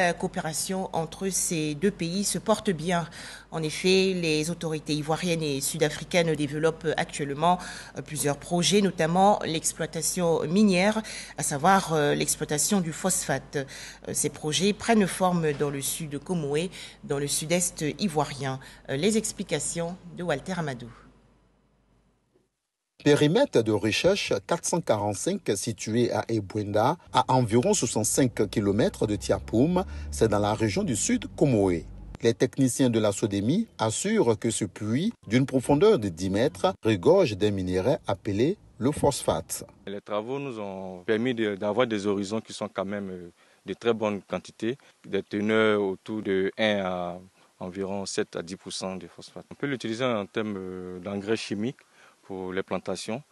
La coopération entre ces deux pays se porte bien. En effet, les autorités ivoiriennes et sud-africaines développent actuellement euh, plusieurs projets, notamment l'exploitation minière, à savoir euh, l'exploitation du phosphate. Euh, ces projets prennent forme dans le sud de dans le sud-est ivoirien. Les explications de Walter Amadou. Périmètre de recherche 445 situé à Ebwenda, à environ 65 km de Tiapoum, c'est dans la région du sud Komoé. Les techniciens de la Sodémie assurent que ce puits, d'une profondeur de 10 mètres, regorge des minéraux appelés le phosphate. Les travaux nous ont permis d'avoir des horizons qui sont quand même euh, de très bonnes quantités, des teneurs autour de 1 à environ 7 à 10 de phosphate. On peut l'utiliser en termes euh, d'engrais chimiques pour les plantations.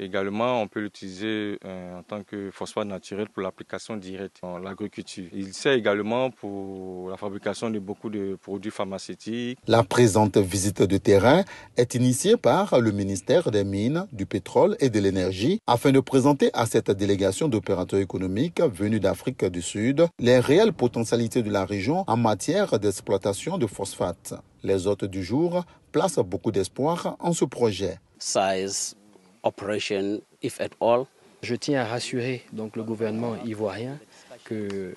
Également, on peut l'utiliser euh, en tant que phosphate naturel pour l'application directe dans l'agriculture. Il sert également pour la fabrication de beaucoup de produits pharmaceutiques. La présente visite de terrain est initiée par le ministère des Mines, du Pétrole et de l'Énergie afin de présenter à cette délégation d'opérateurs économiques venus d'Afrique du Sud les réelles potentialités de la région en matière d'exploitation de phosphate. Les hôtes du jour placent beaucoup d'espoir en ce projet size operation, if all. Je tiens à rassurer donc le gouvernement ivoirien que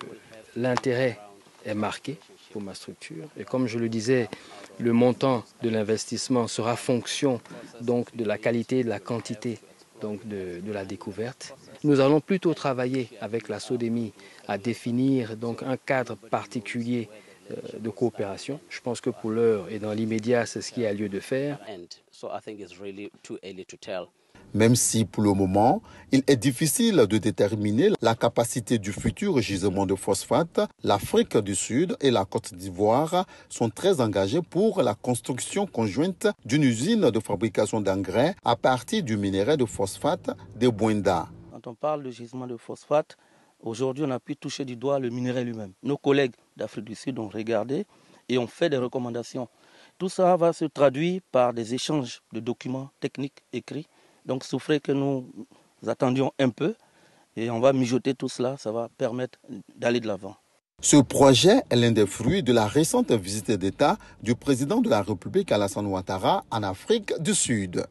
l'intérêt est marqué pour ma structure. Et comme je le disais, le montant de l'investissement sera fonction donc de la qualité de la quantité donc de, de, la découverte. Nous allons plutôt travailler avec la SODEMI à définir donc un cadre particulier euh, de coopération. Je pense que pour l'heure et dans l'immédiat, c'est ce qui a lieu de faire. Même si pour le moment, il est difficile de déterminer la capacité du futur gisement de phosphate, l'Afrique du Sud et la Côte d'Ivoire sont très engagés pour la construction conjointe d'une usine de fabrication d'engrais à partir du minerai de phosphate de Buenda. Quand on parle de gisement de phosphate, Aujourd'hui, on a pu toucher du doigt le minerai lui-même. Nos collègues d'Afrique du Sud ont regardé et ont fait des recommandations. Tout ça va se traduire par des échanges de documents techniques écrits. Donc, souffrez que nous attendions un peu et on va mijoter tout cela. Ça va permettre d'aller de l'avant. Ce projet est l'un des fruits de la récente visite d'État du président de la République Alassane Ouattara en Afrique du Sud.